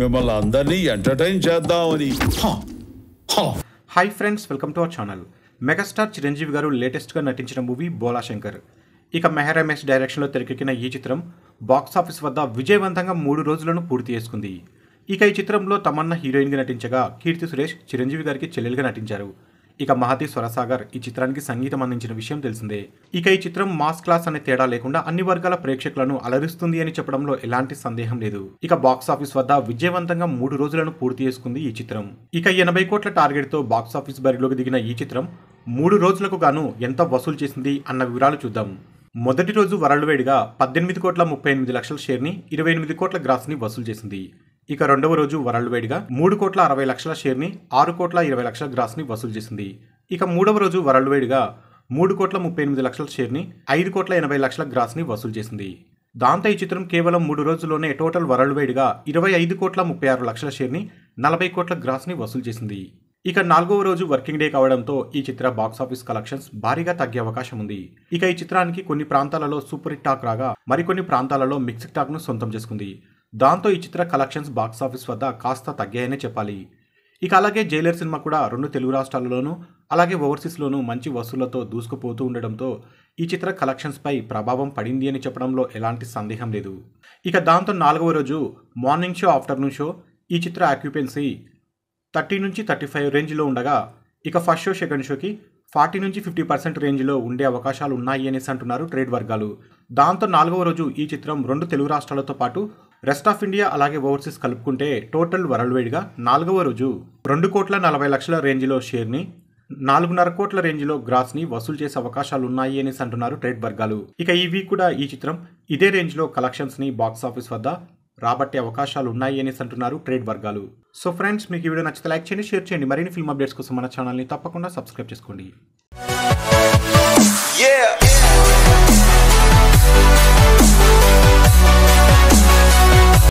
మిమ్మల్ని entertain hi friends welcome to our channel megastar Chiranjeevi గారు లేటెస్ట్గా నటించిన మూవీ బోలాశంకర్ ఇక మెహర్ రమేష్ డైరెక్షన్లో తెరకెక్కిన ఈ చిత్రం బాక్సాఫీస్ వద్ద విజయవంతంగా మూడు రోజులను పూర్తి చేసుకుంది ఇక ఈ చిత్రంలో తమన్నా హీరోయిన్గా నటించగా కీర్తి సురేష్ చిరంజీవి గారికి చెల్లెలుగా నటించారు ఇక మహతి స్వరసాగర్ ఈ చిత్రానికి సంగీతం అందించిన విషయం తెలిసిందే ఇక ఈ చిత్రం మాస్ క్లాస్ అనే తేడా లేకుండా అన్ని వర్గాల ప్రేక్షకులను అలరిస్తుంది అని చెప్పడంలో ఎలాంటి సందేహం లేదు ఇక బాక్సాఫీస్ వద్ద విజయవంతంగా మూడు రోజులను పూర్తి చేసుకుంది ఈ చిత్రం ఇక ఎనభై కోట్ల టార్గెట్తో బాక్సాఫీస్ బరిలోకి దిగిన ఈ చిత్రం మూడు రోజులకు గాను ఎంత వసూలు చేసింది అన్న వివరాలు చూద్దాం మొదటి రోజు వరల్డ్ వైడ్గా పద్దెనిమిది కోట్ల ముప్పై ఎనిమిది లక్షల షేర్ని ఇరవై ఎనిమిది కోట్ల గ్రాస్ని వసూలు చేసింది ఇక రెండవ రోజు వరల్డ్ వైడ్గా మూడు కోట్ల అరవై లక్షల షేర్ని ఆరు కోట్ల ఇరవై లక్షల గ్రాస్ని వసూలు చేసింది ఇక మూడవ రోజు వరల్డ్ వైడ్గా మూడు కోట్ల ముప్పై ఎనిమిది లక్షల షేర్ని ఐదు కోట్ల ఎనభై లక్షల గ్రాస్ని వసూలు చేసింది దాంతో ఈ చిత్రం కేవలం మూడు రోజుల్లోనే టోటల్ వరల్డ్ వైడ్గా ఇరవై ఐదు కోట్ల ముప్పై ఆరు లక్షల షేర్ని నలభై కోట్ల గ్రాస్ని వసూలు చేసింది ఇక నాలుగవ రోజు వర్కింగ్ డే కావడంతో ఈ చిత్ర బాక్సాఫీస్ కలెక్షన్స్ భారీగా తగ్గే అవకాశం ఉంది ఇక ఈ చిత్రానికి కొన్ని ప్రాంతాలలో సూపర్ హిట్ టాక్ రాగా మరికొన్ని ప్రాంతాలలో మిక్స్డ్ టాక్ను సొంతం చేసుకుంది దాంతో ఈ చిత్ర కలెక్షన్స్ బాక్సాఫీస్ వద్ద కాస్త తగ్గాయనే చెప్పాలి ఇక అలాగే జైలర్ సినిమా కూడా రెండు తెలుగు రాష్ట్రాలలోనూ అలాగే ఓవర్సీస్లోనూ మంచి వసూళ్లతో దూసుకుపోతూ ఉండడంతో ఈ చిత్ర కలెక్షన్స్పై ప్రభావం పడింది అని చెప్పడంలో ఎలాంటి సందేహం లేదు ఇక దాంతో నాలుగవ రోజు మార్నింగ్ షో ఆఫ్టర్నూన్ షో ఈ చిత్ర ఆక్యుపెన్సీ థర్టీ నుంచి థర్టీ ఫైవ్ రేంజ్లో ఉండగా ఇక ఫస్ట్ షో సెకండ్ షోకి ఫార్టీ నుంచి ఫిఫ్టీ పర్సెంట్ రేంజ్లో ఉండే అవకాశాలు ఉన్నాయి అనేసి అంటున్నారు ట్రేడ్ వర్గాలు దాంతో నాలుగవ రోజు ఈ చిత్రం రెండు తెలుగు రాష్ట్రాలతో పాటు రెస్ట్ ఆఫ్ ఇండియా అలాగే ఓవర్సీస్ కలుపుకుంటే టోటల్ వరల్డ్ వైడ్గా నాలుగవ రోజు రెండు కోట్ల నలభై లక్షల రేంజ్లో షేర్ని నాలుగున్నర కోట్ల రేంజ్లో గ్రాస్ని వసూలు చేసే అవకాశాలు ఉన్నాయి అనేసి అంటున్నారు ట్రేడ్ వర్గాలు ఇక ఈ వీక్ కూడా ఈ చిత్రం ఇదే రేంజ్లో కలెక్షన్స్ని బాక్సాఫీస్ వద్ద రాబట్టే అవకాశాలు ఉన్నాయి అనేసి అంటున్నారు ట్రేడ్ వర్గాలు సో ఫ్రెండ్స్ మీకు ఈ వీడియో నచ్చితే లైక్ చేయండి షేర్ చేయండి మరిన్ని ఫిల్మ్ అప్డేట్స్ కోసం మన ఛానల్ని తప్పకుండా సబ్స్క్రైబ్ చేసుకోండి